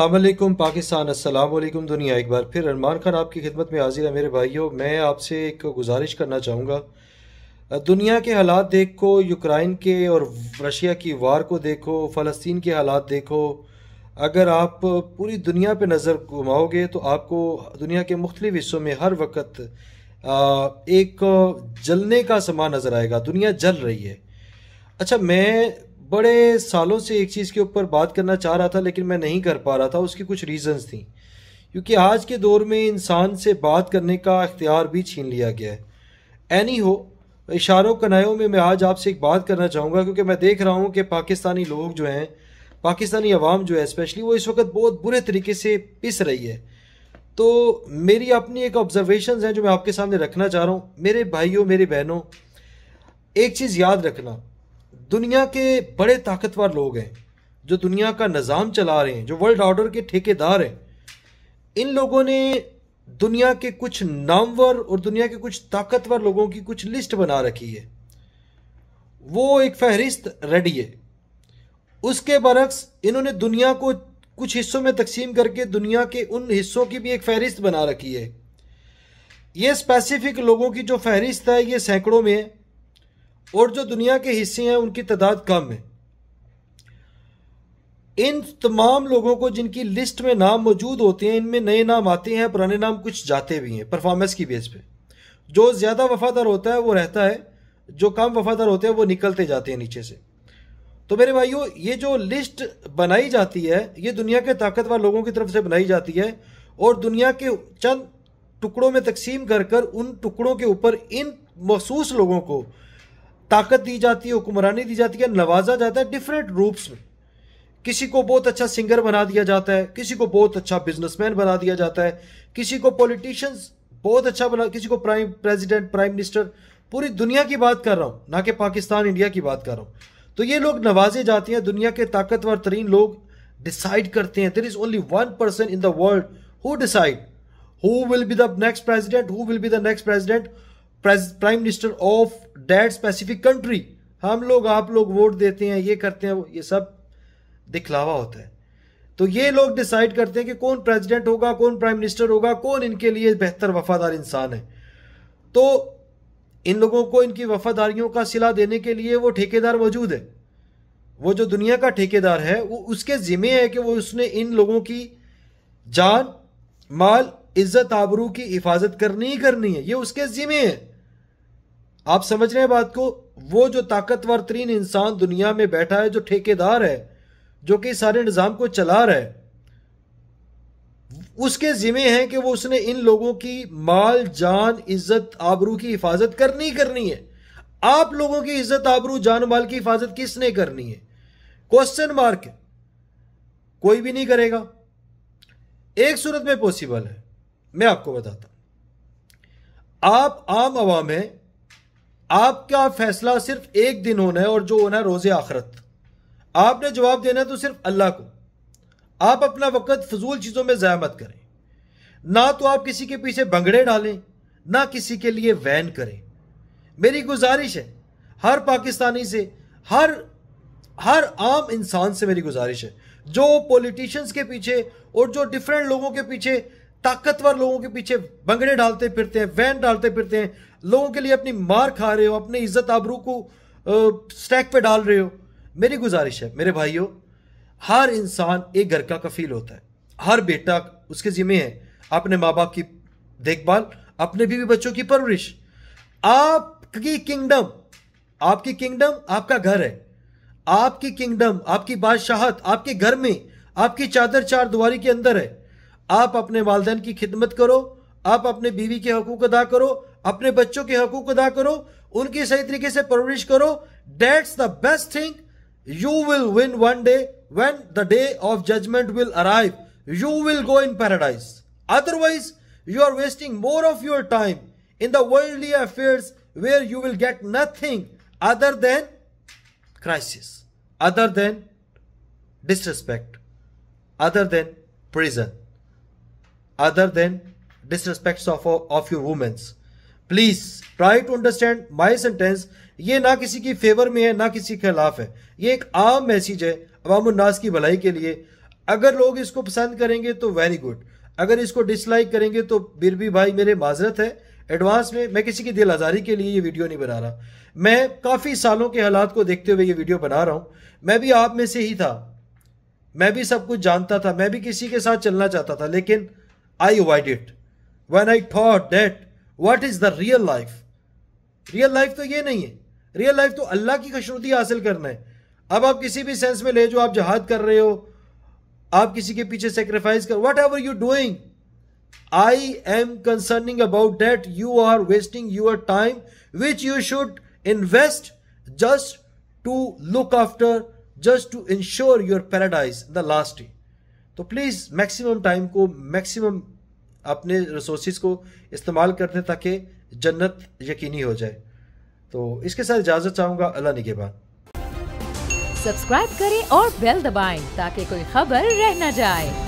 असलम पाकिस्तान असलम दुनिया एक बार फिर अरमान खान आपकी खिदमत में हाजिर है मेरे भाइयों मैं आपसे एक गुजारिश करना चाहूँगा दुनिया के हालात देखो यूक्राइन के और रशिया की वार को देखो फ़लस्तीन के हालात देखो अगर आप पूरी दुनिया पे नज़र घुमाओगे तो आपको दुनिया के मुख्तलिफ हिस्सों में हर वक्त एक जलने का समा नज़र आएगा दुनिया जल रही है अच्छा मैं बड़े सालों से एक चीज़ के ऊपर बात करना चाह रहा था लेकिन मैं नहीं कर पा रहा था उसकी कुछ रीज़न्स थी क्योंकि आज के दौर में इंसान से बात करने का अख्तियार भी छीन लिया गया है एनी हो इशारों कनायों में मैं आज आपसे एक बात करना चाहूँगा क्योंकि मैं देख रहा हूँ कि पाकिस्तानी लोग जो हैं पाकिस्तानी आवाम जो है स्पेशली वो इस वक्त बहुत बुरे तरीके से पिस रही है तो मेरी अपनी एक ऑब्जर्वेशन है जो मैं आपके सामने रखना चाह रहा हूँ मेरे भाइयों मेरी बहनों एक चीज़ याद रखना दुनिया के बड़े ताकतवर लोग हैं जो दुनिया का निज़ाम चला रहे हैं जो वर्ल्ड ऑर्डर के ठेकेदार हैं इन लोगों ने दुनिया के कुछ नामवर और दुनिया के कुछ ताकतवर लोगों की कुछ लिस्ट बना रखी है वो एक फहरिस्त रेडी है उसके बरक्स इन्होंने दुनिया को कुछ हिस्सों में तकसीम करके दुनिया के उन हिस्सों की भी एक फहरिस्त बना रखी है ये स्पेसिफिक लोगों की जो फहरिस्त है ये सैकड़ों में है और जो दुनिया के हिस्से हैं उनकी तादाद कम है इन तमाम लोगों को जिनकी लिस्ट में नाम मौजूद होते हैं इनमें नए नाम आते हैं पुराने नाम कुछ जाते भी हैं परफॉर्मेंस की बेस पे जो ज़्यादा वफादार होता है वो रहता है जो कम वफादार होते हैं वो निकलते जाते हैं नीचे से तो मेरे भाइयों ये जो लिस्ट बनाई जाती है ये दुनिया के ताकतवर लोगों की तरफ से बनाई जाती है और दुनिया के चंद टुकड़ों में तकसीम कर कर उन टुकड़ों के ऊपर इन मखसूस लोगों को ताकत दी जाती है हुक्मरानी दी जाती है नवाजा जाता है डिफरेंट रूप्स में किसी को बहुत अच्छा सिंगर बना दिया जाता है किसी को बहुत अच्छा बिजनेसमैन बना दिया जाता है किसी को पॉलिटिशियंस बहुत अच्छा बना किसी को प्राइम प्रेसिडेंट प्राइम मिनिस्टर पूरी दुनिया की बात कर रहा हूँ ना कि पाकिस्तान इंडिया की बात कर रहा हूँ तो ये लोग नवाजे जाते हैं दुनिया के ताकतवर तरीन लोग डिसाइड करते हैं there is only one person in the world who decide who will be the next president who will be the next president prime minister of that specific country हम लोग आप लोग वोट देते हैं ये करते हैं ये सब दिखलावा होता है तो ये लोग डिसाइड करते हैं कि कौन प्रेसिडेंट होगा कौन प्राइम मिनिस्टर होगा कौन इनके लिए बेहतर वफादार इंसान है तो इन लोगों को इनकी वफादारियों का सिला देने के लिए वो ठेकेदार मौजूद है वो जो दुनिया का ठेकेदार है वो उसके ज़िम्मे है कि वो उसने इन लोगों की जान माल इज्जत आबरू की हिफाजत करनी ही करनी है ये उसके ज़िम्मे है आप समझ रहे हैं बात को वो जो ताकतवर तरीन इंसान दुनिया में बैठा है जो ठेकेदार है जो कि सारे निज़ाम को चला रहा है उसके जिम्मे हैं कि वो उसने इन लोगों की माल जान इज्जत आबरू की हिफाजत करनी करनी है आप लोगों की इज्जत आबरू जान माल की हिफाजत किसने करनी है क्वेश्चन मार्क कोई भी नहीं करेगा एक सूरत में पॉसिबल है मैं आपको बताता आप आम आवाम हैं आपका फैसला सिर्फ एक दिन होना है और जो होना है रोजे आखरत आपने जवाब देना है तो सिर्फ अल्लाह को आप अपना वक़्त फजूल चीज़ों में जया मत करें ना तो आप किसी के पीछे भंगड़े डालें ना किसी के लिए वैन करें मेरी गुजारिश है हर पाकिस्तानी से हर हर आम इंसान से मेरी गुजारिश है जो पॉलिटिशियंस के पीछे और जो डिफरेंट लोगों के पीछे ताकतवर लोगों के पीछे बंगड़े डालते फिरते हैं वैन डालते फिरते हैं लोगों के लिए अपनी मार खा रहे हो अपने इज्जत आबरू को स्टैक पे डाल रहे हो मेरी गुजारिश है मेरे भाइयों हर इंसान एक घर का कफील होता है हर बेटा उसके जिम्मे है अपने माँ बाप की देखभाल अपने बीवी बच्चों की परवरिश आपकी किंगडम आपकी किंगडम आपका घर है आपकी किंगडम आपकी बादशाहत आपके घर में आपकी चादर चार दुआरी के अंदर है आप अपने वालदेन की खिदमत करो आप अपने बीवी के हकूक अदा करो अपने बच्चों के हकूक अदा करो उनकी सही तरीके से परवरिश करो that's the best thing you will win one day when the day of judgement will arrive you will go in paradise otherwise you are wasting more of your time in the worldly affairs where you will get nothing other than crisis other than disrespect other than prison other than disrespect of of your womens please try to understand my sentence ये ना किसी की favour में है ना किसी के खिलाफ है ये एक आम मैसेज है अवामनास की भलाई के लिए अगर लोग इसको पसंद करेंगे तो वेरी गुड अगर इसको डिसलाइक करेंगे तो बिर भी भाई मेरे माजरत है एडवांस में मैं किसी की दिल आज़ारी के लिए ये वीडियो नहीं बना रहा मैं काफ़ी सालों के हालात को देखते हुए ये वीडियो बना रहा हूँ मैं भी आप में से ही था मैं भी सब कुछ जानता था मैं भी किसी के साथ चलना चाहता था लेकिन I avoid it when I thought that what is the real life real life तो ये नहीं है रियल लाइफ तो अल्लाह की खशरुती हासिल करना है अब आप किसी भी सेंस में ले जो आप जहाद कर रहे हो आप किसी के पीछे सेक्रीफाइस कर whatever you doing I am concerning about that you are wasting your time which you should invest just to look after just to ensure your paradise the last day तो please maximum time को maximum अपने resource को इस्तेमाल कर दें ताकि जन्नत यकीनी हो जाए तो इसके साथ इजाज़त चाहूंगा अल्लाह बाद सब्सक्राइब करें और बेल दबाएं ताकि कोई खबर रह न जाए